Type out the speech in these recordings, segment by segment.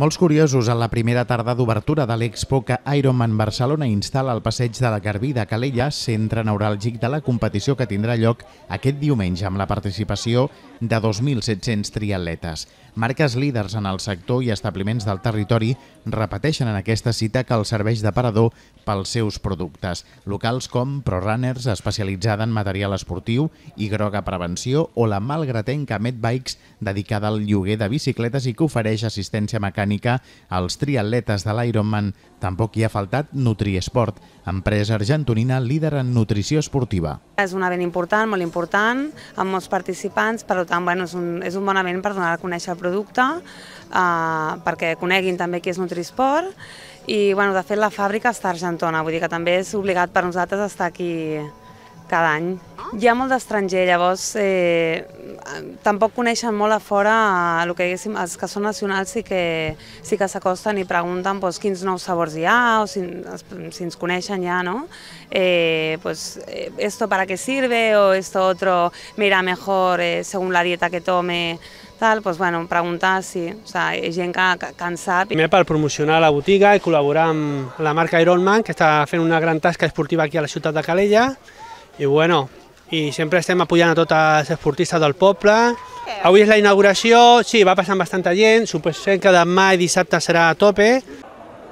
Molts curiosos en la primera tarda d'obertura de l'expo que Ironman Barcelona instal·la al passeig de la Garbí de Calella, centre neuràlgic de la competició que tindrà lloc aquest diumenge amb la participació de 2.700 triatletes. Marques líders en el sector i establiments del territori repeteixen en aquesta cita que els serveix de parador pels seus productes. Locals com ProRunners, especialitzada en material esportiu i groga prevenció, o la malgratenca Medbikes, dedicada al lloguer de bicicletes i que ofereix assistència mecànica mecànica, als triatletes de l'Ironman tampoc hi ha faltat Nutriesport, empresa argentonina líder en nutrició esportiva. És un event important, molt important, amb molts participants, per tant bueno, és, un, és un bon event per donar a conèixer el producte, eh, perquè coneguin també qui és Nutrisport, i bueno, de fet la fàbrica està a Argentona, vull dir que també és obligat per nosaltres estar aquí cada any. Hi ha molt d'estranger, llavors eh, tampoc coneixen molt a fora eh, el que diguéssim, els que són nacionals sí que, sí que s'acosten i pregunten doncs, quins nous sabors hi ha o si, si ens coneixen ja, no? Eh, pues, eh, esto para qué sirve o esto otro mira mejor eh, según la dieta que tome tal, pues bueno, preguntar si sí. o sea, ha gent que, que, que en sap. Primer per promocionar la botiga i col·laborar amb la marca Ironman, que està fent una gran tasca esportiva aquí a la ciutat de Calella, i bueno, i sempre estem apoyant a tots els esportistes del poble. Avui és la inauguració, sí, va passant bastanta gent, suposem que demà i dissabte serà a tope.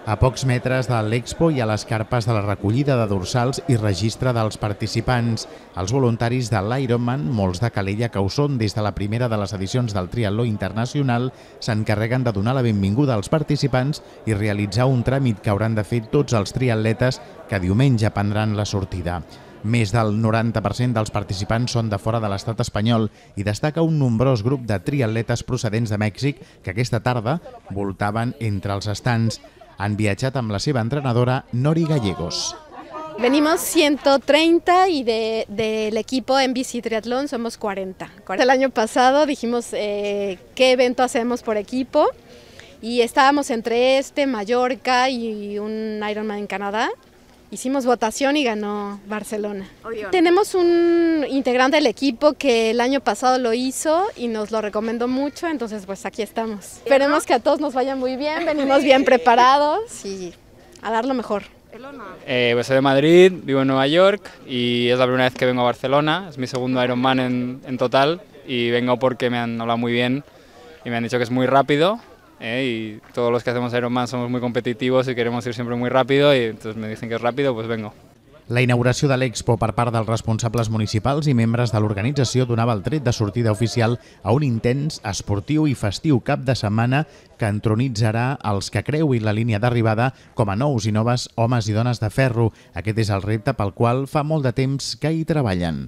A pocs metres de l'Expo hi ha les carpes de la recollida de dorsals i registre dels participants. Els voluntaris de l'Ironman, molts de Calella que ho són des de la primera de les edicions del Triatló Internacional, s'encarreguen de donar la benvinguda als participants i realitzar un tràmit que hauran de fer tots els triatletes que diumenge prendran la sortida. Més del 90% dels participants són de fora de l'estat espanyol i destaca un nombrós grup de triatletes procedents de Mèxic que aquesta tarda voltaven entre els estants. Han viatjat amb la seva entrenadora Nori Gallegos. Venimos 130 y del de, de equipo en bici triatlón somos 40. El año pasado dijimos eh, qué evento hacemos por equipo y estábamos entre este, Mallorca y un Ironman en Canadá. Hicimos votación y ganó Barcelona. Tenemos un integrante del equipo que el año pasado lo hizo y nos lo recomendó mucho, entonces pues aquí estamos. Esperemos que a todos nos vaya muy bien, venimos bien preparados y a dar lo mejor. Eh, pues soy de Madrid, vivo en Nueva York y es la primera vez que vengo a Barcelona, es mi segundo Ironman en, en total y vengo porque me han hablado muy bien y me han dicho que es muy rápido ¿eh? y todos los que hacemos Ironman somos muy competitivos y queremos ir siempre muy rápido y entonces me dicen que es rápido, pues vengo. La inauguració de l'Expo per part dels responsables municipals i membres de l'organització donava el tret de sortida oficial a un intens, esportiu i festiu cap de setmana que entronitzarà els que creuin la línia d'arribada com a nous i noves homes i dones de ferro. Aquest és el repte pel qual fa molt de temps que hi treballen.